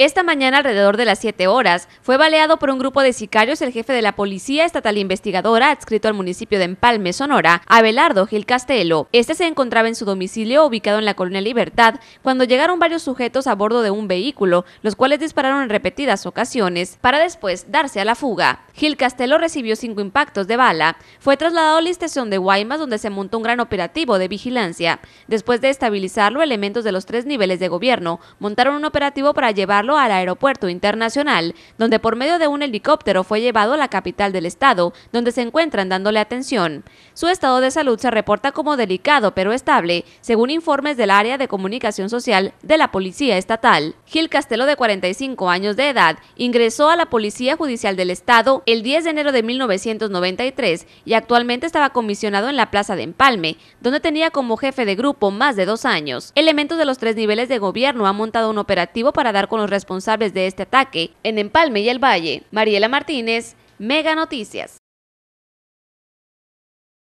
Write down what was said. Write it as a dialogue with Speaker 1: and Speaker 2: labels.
Speaker 1: Esta mañana, alrededor de las 7 horas, fue baleado por un grupo de sicarios el jefe de la Policía Estatal Investigadora, adscrito al municipio de Empalme, Sonora, Abelardo Gil Castelo. Este se encontraba en su domicilio, ubicado en la colonia Libertad, cuando llegaron varios sujetos a bordo de un vehículo, los cuales dispararon en repetidas ocasiones, para después darse a la fuga. Gil Castelo recibió cinco impactos de bala. Fue trasladado a la estación de Guaymas, donde se montó un gran operativo de vigilancia. Después de estabilizarlo, elementos de los tres niveles de gobierno montaron un operativo para llevarlo al aeropuerto internacional, donde por medio de un helicóptero fue llevado a la capital del estado, donde se encuentran dándole atención. Su estado de salud se reporta como delicado pero estable, según informes del área de comunicación social de la Policía Estatal. Gil Castelo, de 45 años de edad, ingresó a la Policía Judicial del Estado el 10 de enero de 1993 y actualmente estaba comisionado en la Plaza de Empalme, donde tenía como jefe de grupo más de dos años. Elementos de los tres niveles de gobierno han montado un operativo para dar con los responsables de este ataque en Empalme y el Valle. Mariela Martínez, Mega Noticias.